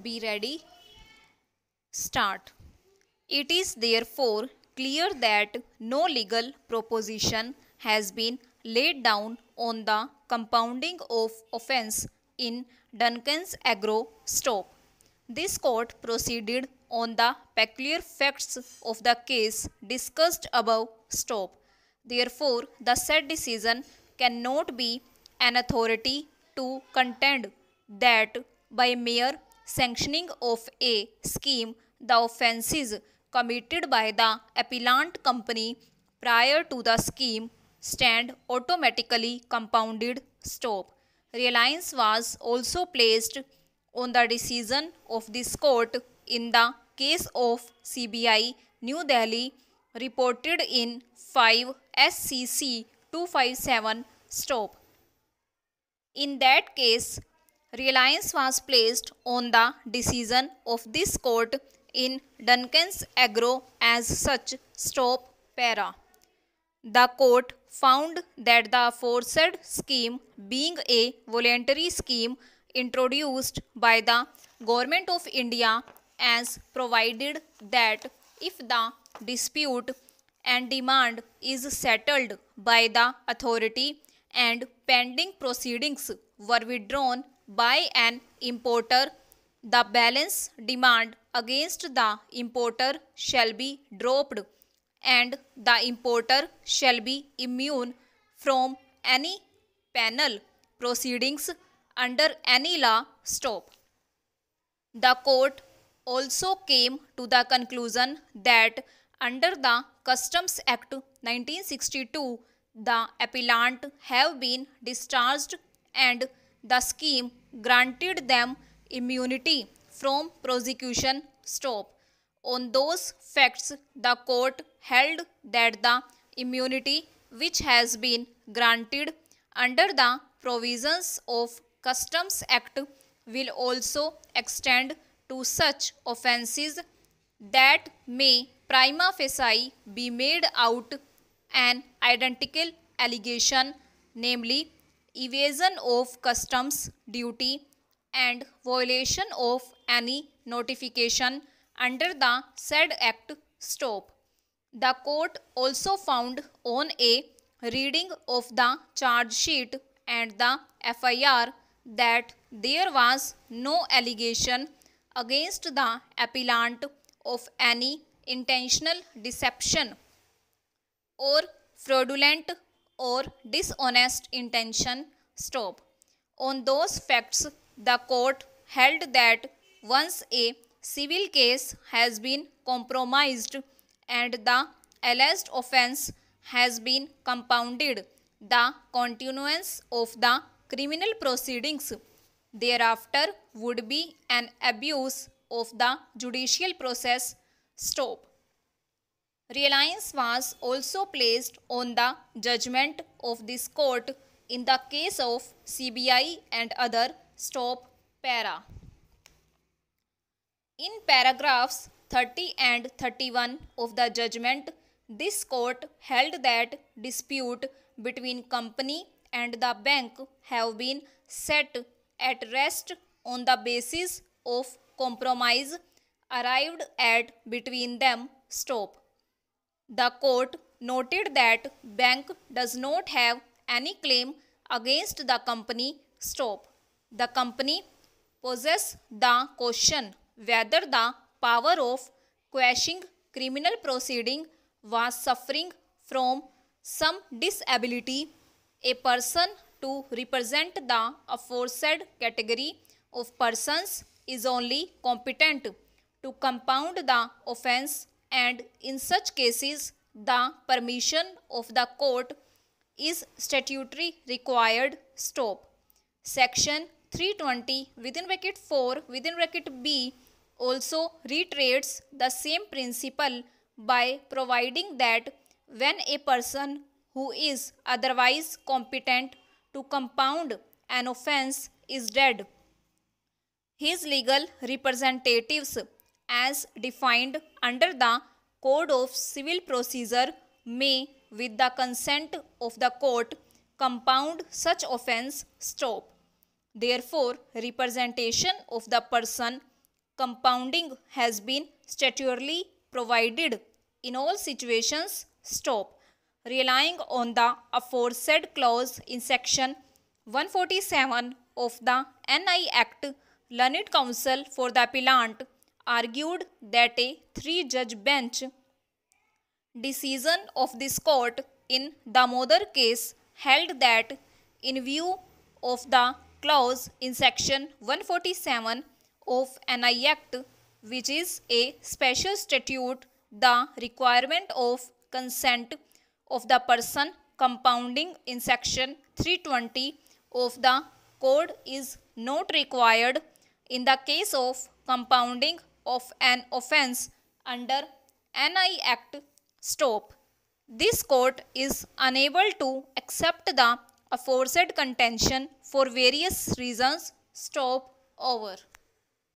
Be ready. Start. It is therefore clear that no legal proposition has been laid down on the compounding of offence in Duncan's Agro Stop. This court proceeded on the peculiar facts of the case discussed above Stop. Therefore, the said decision cannot be an authority to contend that by mere sanctioning of a scheme, the offences committed by the appellant company prior to the scheme stand automatically compounded stop. Reliance was also placed on the decision of this court in the case of CBI New Delhi reported in 5 SCC 257 stop. In that case, reliance was placed on the decision of this court in Duncan's Agro as such stop para. The court found that the aforesaid scheme being a voluntary scheme introduced by the government of India as provided that if the dispute and demand is settled by the authority and pending proceedings were withdrawn by an importer, the balance demand against the importer shall be dropped and the importer shall be immune from any penal proceedings under any law stop. The court also came to the conclusion that under the Customs Act 1962, the appellant have been discharged and the scheme granted them immunity from prosecution stop. On those facts, the court held that the immunity which has been granted under the provisions of Customs Act will also extend to such offences that may prima facie be made out an identical allegation, namely evasion of customs duty and violation of any notification under the said act stop. The court also found on a reading of the charge sheet and the FIR that there was no allegation against the appellant of any intentional deception or fraudulent or dishonest intention stop. On those facts, the court held that once a civil case has been compromised and the alleged offence has been compounded, the continuance of the criminal proceedings thereafter would be an abuse of the judicial process. Stop. Reliance was also placed on the judgment of this court in the case of CBI and other stop para. In paragraphs 30 and 31 of the judgment, this court held that dispute between company and the bank have been set at rest on the basis of compromise arrived at between them stop the court noted that bank does not have any claim against the company stop. The company poses the question whether the power of quashing criminal proceeding was suffering from some disability. A person to represent the aforesaid category of persons is only competent to compound the offence and in such cases the permission of the court is statutory required stop. Section 320 within bracket 4 within bracket B also reiterates the same principle by providing that when a person who is otherwise competent to compound an offence is dead, his legal representatives as defined under the Code of Civil Procedure may, with the consent of the court, compound such offence stop. Therefore, representation of the person compounding has been statutorily provided in all situations stop relying on the aforesaid clause in section 147 of the NI Act learned counsel for the appellant argued that a three judge bench decision of this court in Damodar case held that in view of the clause in section 147 of NI Act which is a special statute the requirement of consent of the person compounding in section 320 of the code is not required in the case of compounding of an offence under NI Act stop. This court is unable to accept the aforesaid contention for various reasons stop over.